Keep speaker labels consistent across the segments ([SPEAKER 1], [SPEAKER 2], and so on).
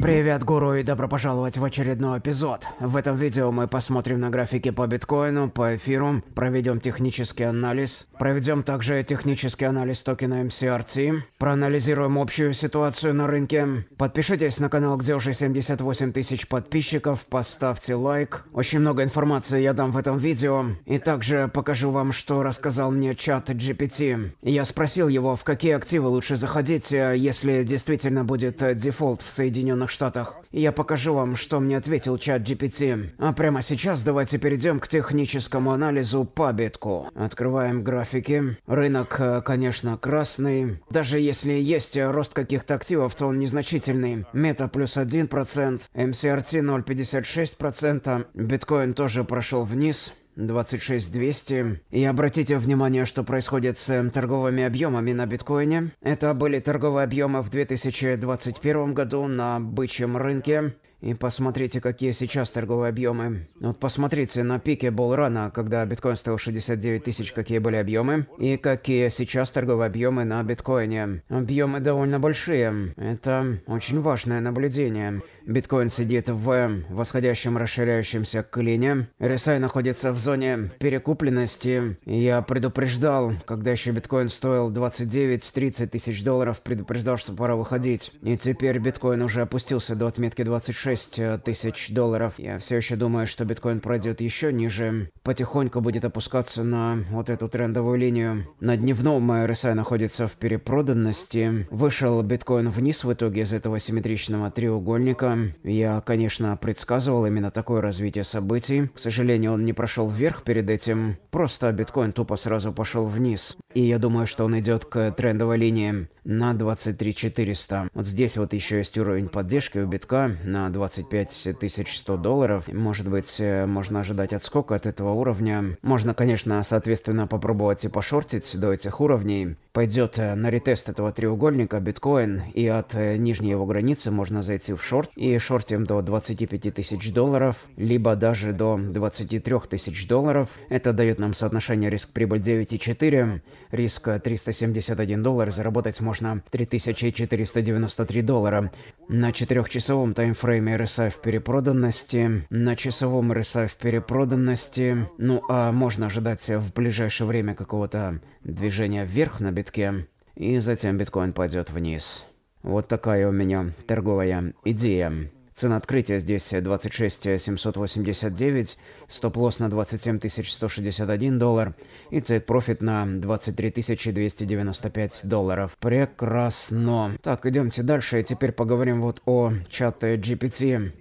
[SPEAKER 1] Привет, гуру, и добро пожаловать в очередной эпизод. В этом видео мы посмотрим на графики по биткоину, по эфиру, проведем технический анализ, проведем также технический анализ токена MCRT, проанализируем общую ситуацию на рынке. Подпишитесь на канал, где уже 78 тысяч подписчиков, поставьте лайк. Очень много информации я дам в этом видео. И также покажу вам, что рассказал мне чат GPT. Я спросил его, в какие активы лучше заходить, если действительно будет дефолт в Соединенных Штатах. Я покажу вам, что мне ответил чат GPT. А прямо сейчас давайте перейдем к техническому анализу по битку. Открываем графики. Рынок, э, конечно, красный. Даже если есть рост каких-то активов, то он незначительный. Мета плюс 1%, MCRT 0,56%, биткоин тоже прошел вниз. 26200. И обратите внимание, что происходит с эм, торговыми объемами на биткоине. Это были торговые объемы в 2021 году на бычьем рынке. И посмотрите, какие сейчас торговые объемы. Вот посмотрите, на пике был рано, когда биткоин стоил 69 тысяч, какие были объемы. И какие сейчас торговые объемы на биткоине. Объемы довольно большие. Это очень важное наблюдение. Биткоин сидит в восходящем расширяющемся клине. RSI а находится в зоне перекупленности. Я предупреждал, когда еще биткоин стоил 29-30 тысяч долларов, предупреждал, что пора выходить. И теперь биткоин уже опустился до отметки 26 6 э, тысяч долларов. Я все еще думаю, что биткоин пройдет еще ниже. Потихоньку будет опускаться на вот эту трендовую линию. На дневном RSI находится в перепроданности. Вышел биткоин вниз в итоге из этого симметричного треугольника. Я, конечно, предсказывал именно такое развитие событий. К сожалению, он не прошел вверх перед этим. Просто биткоин тупо сразу пошел вниз. И я думаю, что он идет к трендовой линии на 23 400. Вот здесь вот еще есть уровень поддержки у битка на 25 100 долларов. Может быть, э, можно ожидать отскока от этого уровня. Можно, конечно, соответственно, попробовать и пошортить до этих уровней. Пойдет э, на ретест этого треугольника биткоин, и от э, нижней его границы можно зайти в шорт, и шортим до 25 тысяч долларов, либо даже до 23 тысяч долларов. Это дает нам соотношение риск-прибыль 9,4, риск 371 доллар, заработать можно возможно. 3493 доллара. На четырехчасовом таймфрейме RSI в перепроданности, на часовом RSI в перепроданности, ну а можно ожидать в ближайшее время какого-то движения вверх на битке, и затем биткоин пойдет вниз. Вот такая у меня торговая идея. Цена открытия здесь 26 789, стоп-лосс на 27 161 доллар и тейк-профит на 23 295 долларов. Прекрасно. Так, идемте дальше, и теперь поговорим вот о чате GPT.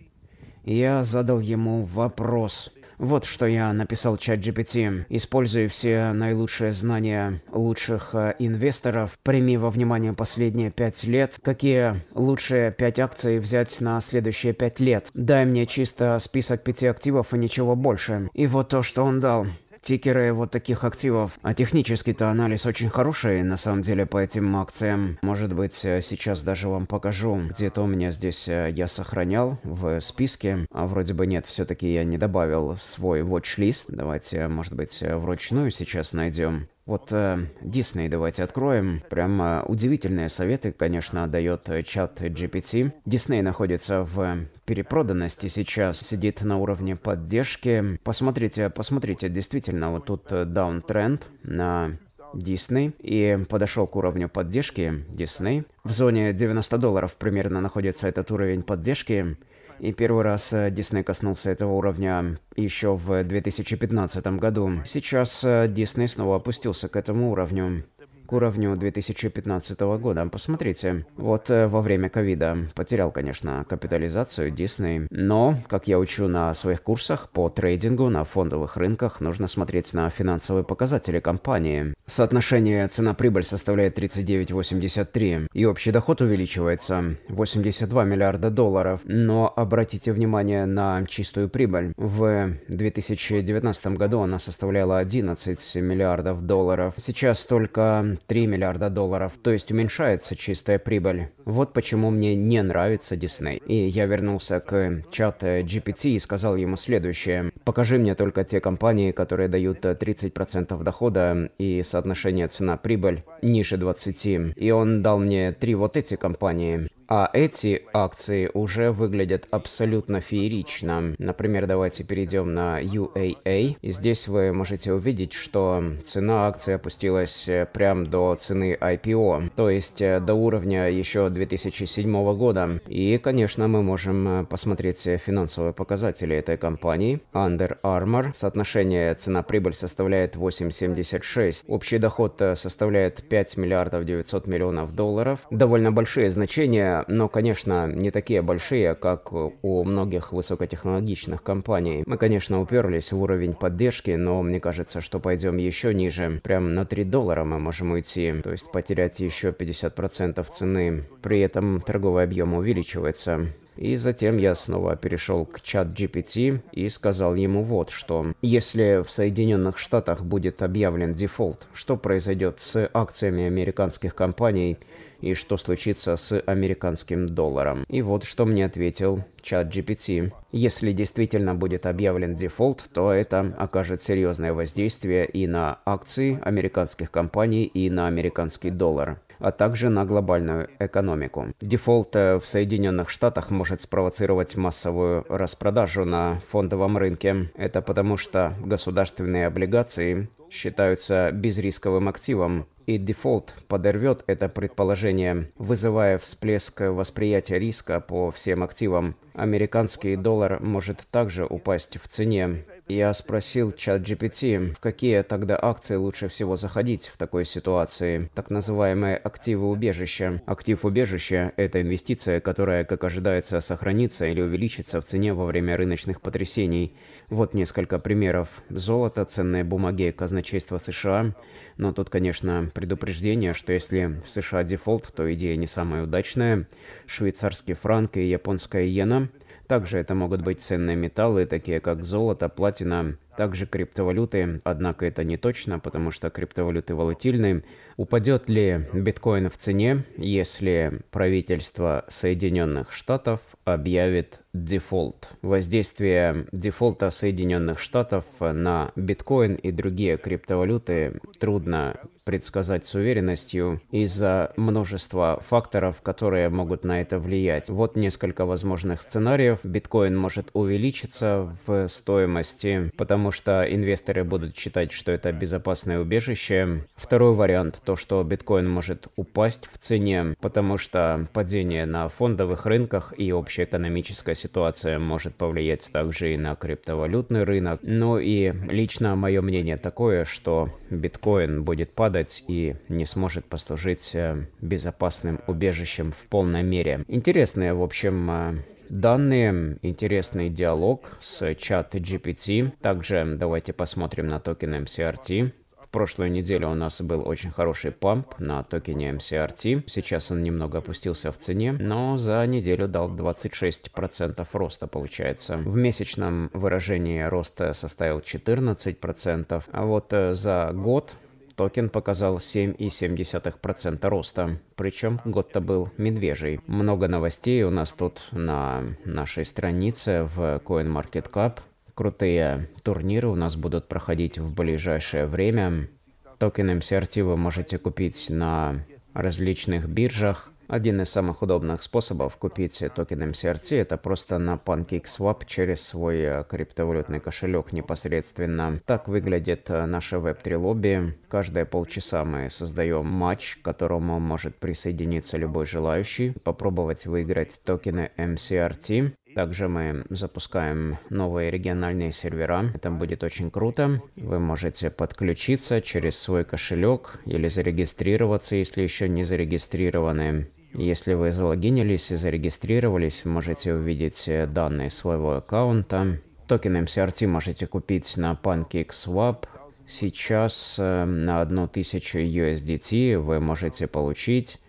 [SPEAKER 1] Я задал ему вопрос. Вот что я написал чат GPT. Используя все наилучшие знания лучших э, инвесторов, прими во внимание последние пять лет, какие лучшие пять акций взять на следующие пять лет. Дай мне чисто список пяти активов и ничего больше. И вот то, что он дал тикеры вот таких активов. А технический-то анализ очень хороший, на самом деле, по этим акциям. Может быть, э, сейчас даже вам покажу. Где-то у меня здесь э, я сохранял в списке. А вроде бы нет, все-таки я не добавил в свой watch-лист. Давайте, может быть, э, вручную сейчас найдем. Вот Дисней э, давайте откроем. прямо э, удивительные советы, конечно, дает чат GPT. Дисней находится в перепроданности сейчас, сидит на уровне поддержки. Посмотрите, посмотрите, действительно, вот тут э, даунтренд на Disney и подошел к уровню поддержки Disney. В зоне 90 долларов примерно находится этот уровень поддержки. И первый раз э, Дисней коснулся этого уровня еще в 2015 году. Сейчас э, Дисней снова опустился к этому уровню к уровню 2015 года. Посмотрите, вот э, во время ковида потерял, конечно, капитализацию Дисней. но, как я учу на своих курсах по трейдингу на фондовых рынках, нужно смотреть на финансовые показатели компании. Соотношение цена-прибыль составляет 39,83, и общий доход увеличивается 82 миллиарда долларов, но обратите внимание на чистую прибыль. В 2019 году она составляла 11 миллиардов долларов. Сейчас только 1,3 миллиарда долларов, то есть уменьшается чистая прибыль. Вот почему мне не нравится Дисней. И я вернулся к чат GPT и сказал ему следующее. Покажи мне только те компании, которые дают 30% дохода и соотношение цена-прибыль ниже 20. И он дал мне три вот эти компании. А эти акции уже выглядят абсолютно феерично. Например, давайте перейдем на UAA. И здесь вы можете увидеть, что цена акции опустилась э, прям до цены IPO, то есть э, до уровня еще 2007 года. И, конечно, мы можем э, посмотреть финансовые показатели этой компании. Under Armour. Соотношение цена-прибыль составляет 8,76. Общий доход составляет 5 миллиардов 900 миллионов долларов. Довольно большие значения Э, но, конечно, не такие большие, как у многих высокотехнологичных компаний. Мы, конечно, уперлись в уровень поддержки, но мне кажется, что пойдем еще ниже. Прям на 3 доллара мы можем уйти, то есть потерять еще 50% цены. При этом торговый объем увеличивается. И затем я снова перешел к чат GPT и сказал ему вот что. Если в Соединенных Штатах будет объявлен дефолт, что произойдет с акциями американских компаний и что случится с американским долларом. И вот что мне ответил чат GPT. Если действительно будет объявлен дефолт, то это окажет серьезное воздействие и на акции американских компаний, и на американский доллар а также на глобальную экономику. Дефолт э, в Соединенных Штатах может спровоцировать массовую распродажу на фондовом рынке. Это потому, что государственные облигации считаются безрисковым активом, и дефолт подорвет это предположение, вызывая всплеск восприятия риска по всем активам. Американский доллар может также упасть в цене. Я спросил чат GPT, в какие тогда акции лучше всего заходить в такой ситуации, так называемые активы убежища. Актив убежища – это инвестиция, которая, как ожидается, сохранится или увеличится в цене во время рыночных потрясений. Вот несколько примеров. Золото, ценные бумаги, казначейство США. Но тут, конечно, предупреждение, что если в США дефолт, то идея не самая удачная. Швейцарский франк и японская иена – также это могут быть ценные металлы, такие как золото, платина, также криптовалюты, однако это не точно, потому что криптовалюты волатильны. Упадет ли биткоин в цене, если правительство Соединенных Штатов объявит дефолт? Воздействие дефолта Соединенных Штатов на биткоин и другие криптовалюты трудно предсказать с уверенностью из-за множества факторов, которые могут на это влиять. Вот несколько возможных сценариев. Биткоин может увеличиться в стоимости, потому потому что инвесторы будут считать, что это безопасное убежище. Второй вариант, то, что биткоин может упасть в цене, потому что падение на фондовых рынках и общая экономическая ситуация может повлиять также и на криптовалютный рынок. Ну и лично мое мнение такое, что биткоин будет падать и не сможет послужить э, безопасным убежищем в полной мере. Интересные, в общем, э, данные, интересный диалог с чат GPT. Также давайте посмотрим на токен MCRT. В прошлую неделю у нас был очень хороший памп на токене MCRT. Сейчас он немного опустился в цене, но за неделю дал 26% роста получается. В месячном выражении роста э, составил 14%, а вот э, за год Токен показал 7,7% роста. Причем год-то был медвежий. Много новостей у нас тут на нашей странице в CoinMarketCap. Крутые турниры у нас будут проходить в ближайшее время. Токен MCRT вы можете купить на различных биржах. Один из самых удобных способов купить токен MCRT это просто на PancakeSwap через свой э, криптовалютный кошелек непосредственно. Так выглядит э, наше Web3 лобби. Каждые полчаса мы создаем матч, к которому может присоединиться любой желающий, попробовать выиграть токены MCRT. Также мы запускаем новые региональные сервера. Это будет очень круто. Вы можете подключиться через свой кошелек или зарегистрироваться, если еще не зарегистрированы. Если вы залогинились и зарегистрировались, можете увидеть э, данные своего аккаунта. Токен MCRT можете купить на PancakeSwap. Сейчас э, на 1000 USDT вы можете получить,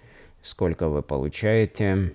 [SPEAKER 1] сколько вы получаете.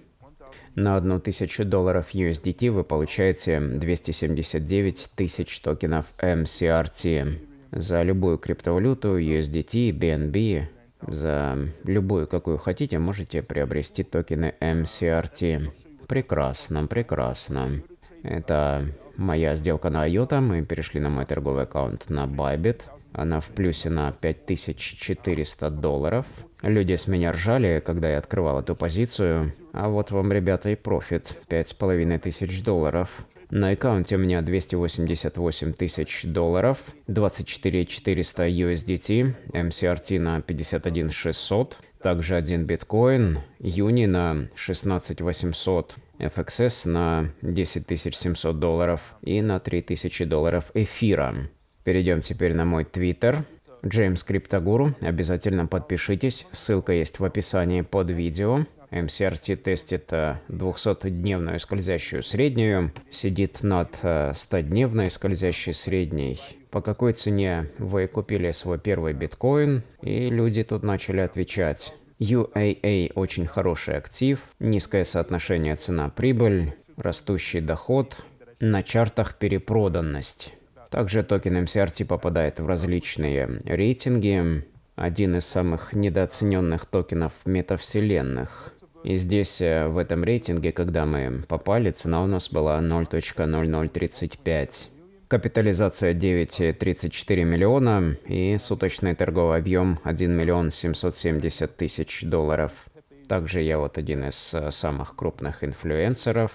[SPEAKER 1] На 1000 долларов USDT вы получаете 279 тысяч токенов MCRT. За любую криптовалюту USDT, BNB за любую, какую хотите, можете приобрести токены MCRT. Прекрасно, прекрасно. Это моя сделка на IOTA. Мы перешли на мой торговый аккаунт на Bybit. Она в плюсе на 5400 долларов. Люди с меня ржали, когда я открывал эту позицию. А вот вам, ребята, и профит. 5500 долларов. На аккаунте у меня 288 тысяч долларов, 24 400 USDT, MCRT на 51 600, также один биткоин, Юни на 16 800, FXS на 10 700 долларов и на 3000 долларов эфира. Перейдем теперь на мой твиттер. Джеймс Криптогуру. Обязательно подпишитесь, ссылка есть в описании под видео. MCRT тестит 200-дневную э, скользящую среднюю, сидит над 100-дневной э, скользящей средней. По какой цене вы купили свой первый биткоин? И люди тут начали отвечать. UAA очень хороший актив, низкое соотношение цена-прибыль, растущий доход, на чартах перепроданность. Также токен MCRT попадает в различные рейтинги. Один из самых недооцененных токенов метавселенных. И здесь, э, в этом рейтинге, когда мы попали, цена у нас была 0.0035. Капитализация 9,34 миллиона и суточный торговый объем 1 миллион 770 тысяч долларов. Также я вот один из э, самых крупных инфлюенсеров.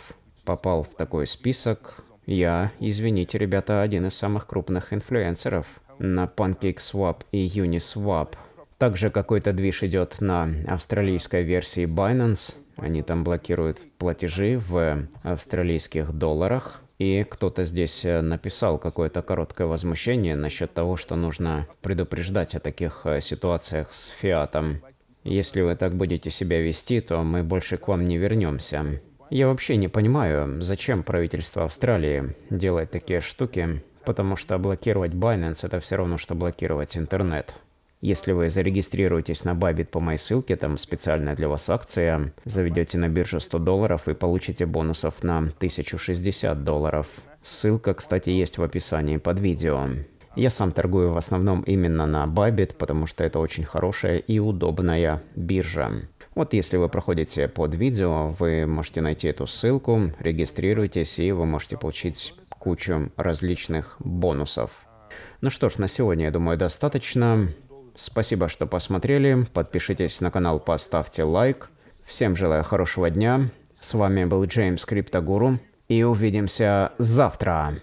[SPEAKER 1] Попал в такой список. Я, извините, ребята, один из самых крупных инфлюенсеров на PancakeSwap и Uniswap. Также какой-то движ идет на австралийской версии Binance. Они там блокируют платежи в австралийских долларах. И кто-то здесь э, написал какое-то короткое возмущение насчет того, что нужно предупреждать о таких э, ситуациях с фиатом. Если вы так будете себя вести, то мы больше к вам не вернемся. Я вообще не понимаю, зачем правительство Австралии делает такие штуки, потому что блокировать Binance это все равно, что блокировать интернет. Если вы зарегистрируетесь на Bybit по моей ссылке, там специальная для вас акция, заведете на биржу 100 долларов и получите бонусов на 1060 долларов. Ссылка, кстати, есть в описании под видео. Я сам торгую в основном именно на Bybit, потому что это очень хорошая и удобная биржа. Вот если вы проходите под видео, вы можете найти эту ссылку, регистрируйтесь и вы можете получить кучу различных бонусов. Ну что ж, на сегодня, я думаю, достаточно. Спасибо, что посмотрели. Подпишитесь на канал, поставьте лайк. Всем желаю хорошего дня. С вами был Джеймс Криптогуру. И увидимся завтра.